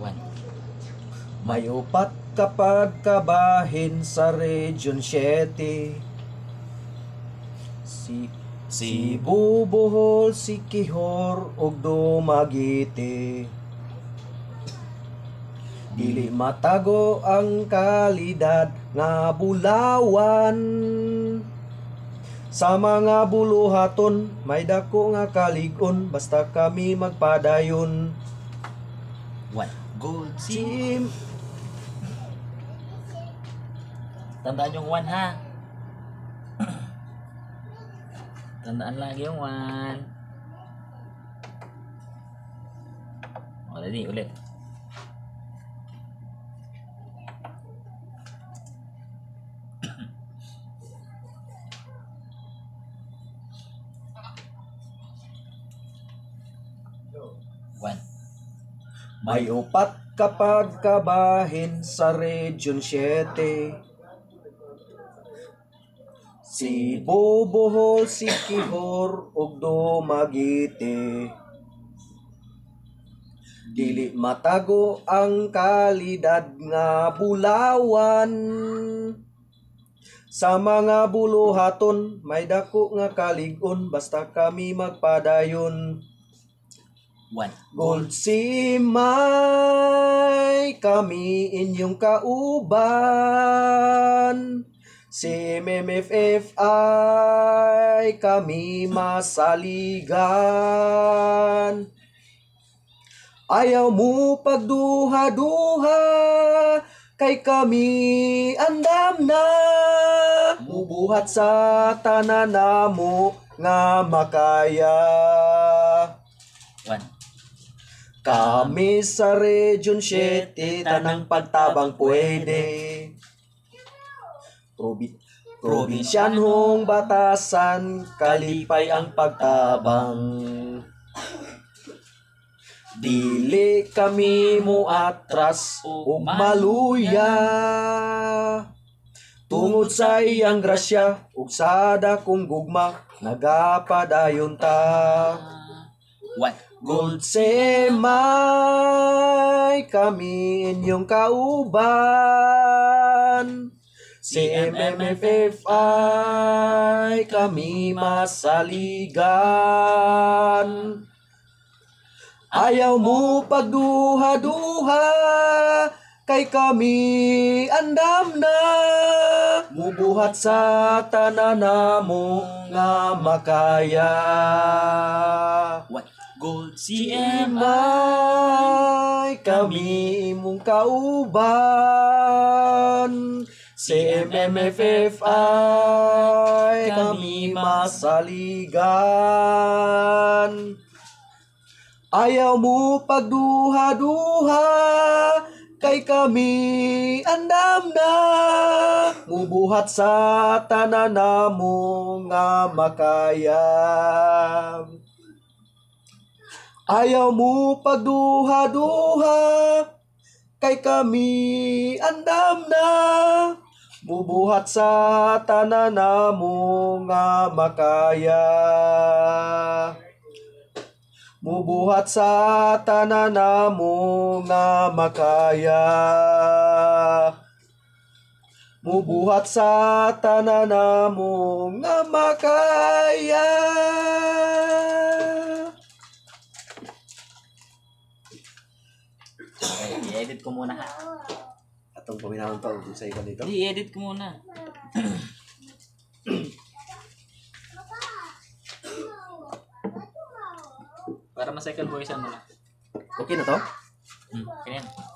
One. May upat kapag kabahin sa Region 7 Si Si Bubohol, si Kihor, og Dumagiti Dili matago ang kalidad nga bulawan sa mga buluhaton may dako nga kaligon basta kami magpadayon what gold sim tandaan yung one ha tandaan lagi yung one Oh, dali ulit 1. May upat kapag kabahin sa Region 7. Si Bobohol, si Kihor, ug Dumagite. Dili matago ang kalidad nga bulawan. Sa mga buluhaton, may dako nga kaligon, basta kami magpadayon. One. Gold si May, kami inyong kauban. Si MMFFI, kami masaligan. Ayaw mo pagduha-duha, kay kami andam na. Mubuhat sa tanan mo nga makaya. One. Kami sa Region 7, tanang pagtabang pwede. Probi Probinsyanhong batasan, kalipay ang pagtabang. Dili kami mo atras, umaluya. Tungod sa iyang grasya, uksada kung gugma, nagapadayon ta. What? Gold semai kami inyong kauban. CMMFFI, kami masaligan. Ayaw mo pagduha-duha, kay kami andam na. Mubuhat sa tanan mo nga makaya. What? Gold CMI kami mungkauban, kauban CMMFFI kami masaligan Ayaw mo pagduha-duha kay kami andam na mubuhat sa mo nga makayam Ayaw mo pagduha-duha Kay kami andam na Bubuhat sa tanan na mo nga makaya Mubuhat sa tanan na mo nga makaya Mubuhat sa tanan na mo nga makaya edit ko muna ha. Atong paminahon pa ulit sa iba dito. I-edit ko muna. Para ma-cycle voice ano na. Okay na to? Hmm, kaya